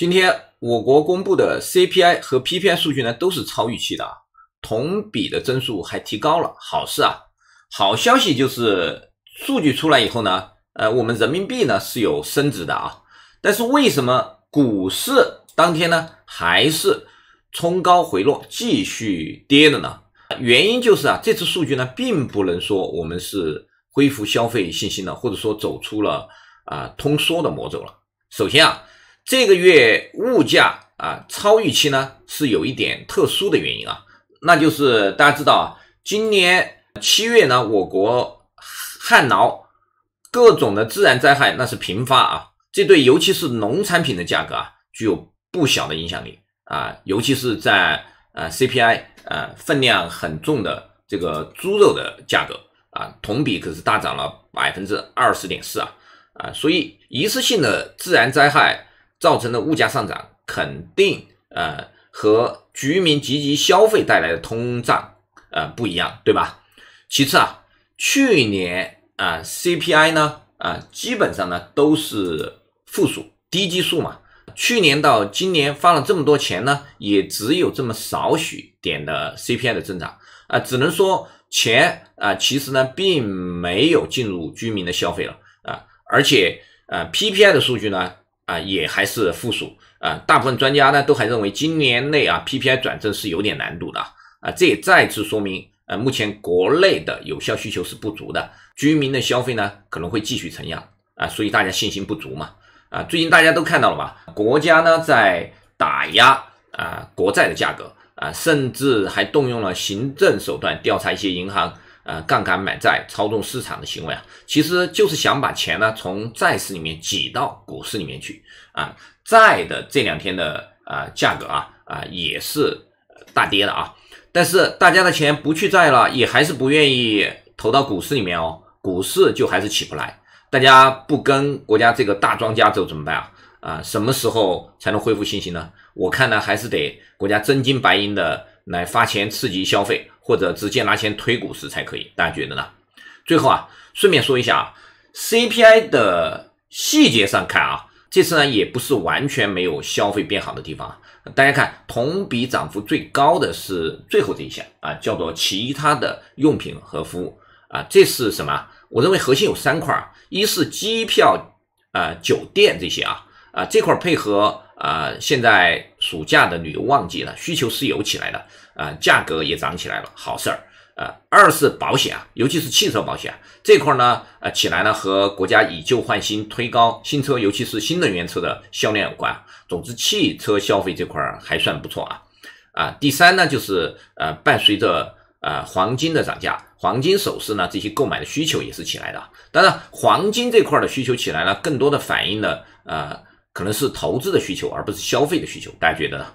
今天我国公布的 CPI 和 PPI 数据呢都是超预期的啊，同比的增速还提高了，好事啊！好消息就是数据出来以后呢，呃，我们人民币呢是有升值的啊。但是为什么股市当天呢还是冲高回落，继续跌了呢？原因就是啊，这次数据呢并不能说我们是恢复消费信心了，或者说走出了啊通缩的魔咒了。首先啊。这个月物价啊超预期呢，是有一点特殊的原因啊，那就是大家知道啊，今年七月呢，我国旱涝各种的自然灾害那是频发啊，这对尤其是农产品的价格啊具有不小的影响力啊，尤其是在呃 CPI 呃分量很重的这个猪肉的价格啊，同比可是大涨了百分之二十点四啊啊，所以一次性的自然灾害。造成的物价上涨肯定呃和居民积极消费带来的通胀呃不一样，对吧？其次啊，去年啊 CPI 呢啊基本上呢都是负数，低基数嘛。去年到今年发了这么多钱呢，也只有这么少许点的 CPI 的增长啊，只能说钱啊其实呢并没有进入居民的消费了啊，而且呃 PPI 的数据呢。啊，也还是负数啊，大部分专家呢都还认为今年内啊 PPI 转正是有点难度的啊，这也再次说明呃目前国内的有效需求是不足的，居民的消费呢可能会继续承压啊，所以大家信心不足嘛啊，最近大家都看到了吧，国家呢在打压啊国债的价格啊，甚至还动用了行政手段调查一些银行。呃，杠杆买债、操纵市场的行为啊，其实就是想把钱呢从债市里面挤到股市里面去啊。债的这两天的啊价格啊啊也是大跌的啊，但是大家的钱不去债了，也还是不愿意投到股市里面哦，股市就还是起不来。大家不跟国家这个大庄家走怎么办啊？啊，什么时候才能恢复信心呢？我看呢，还是得国家真金白银的来发钱刺激消费。或者直接拿钱推股市才可以，大家觉得呢？最后啊，顺便说一下啊，CPI 的细节上看啊，这次呢也不是完全没有消费变好的地方。大家看，同比涨幅最高的是最后这一项啊，叫做其他的用品和服务啊，这是什么？我认为核心有三块，一是机票、啊酒店这些啊，啊这块配合啊现在。暑假的旅游旺季呢，需求是有起来的啊，价格也涨起来了，好事儿啊。二是保险啊，尤其是汽车保险这块呢，呃，起来呢和国家以旧换新推高新车，尤其是新能源车的销量有关。总之，汽车消费这块儿还算不错啊啊。第三呢，就是呃，伴随着呃黄金的涨价，黄金首饰呢这些购买的需求也是起来的。当然，黄金这块的需求起来呢，更多的反映了呃。可能是投资的需求，而不是消费的需求。大家觉得呢？